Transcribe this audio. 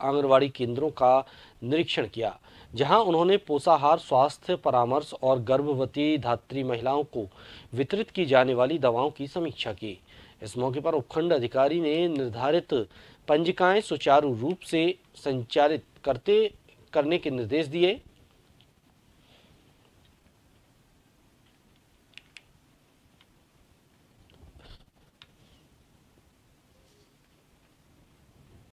आंगनवाड़ी केंद्रों का निरीक्षण किया जहां उन्होंने पोषाहार स्वास्थ्य परामर्श और गर्भवती धात्री महिलाओं को वितरित की जाने वाली दवाओं की समीक्षा की इस मौके पर उपखंड अधिकारी ने निर्धारित पंजिकाएं सुचारू रूप से संचालित करते करने के निर्देश दिए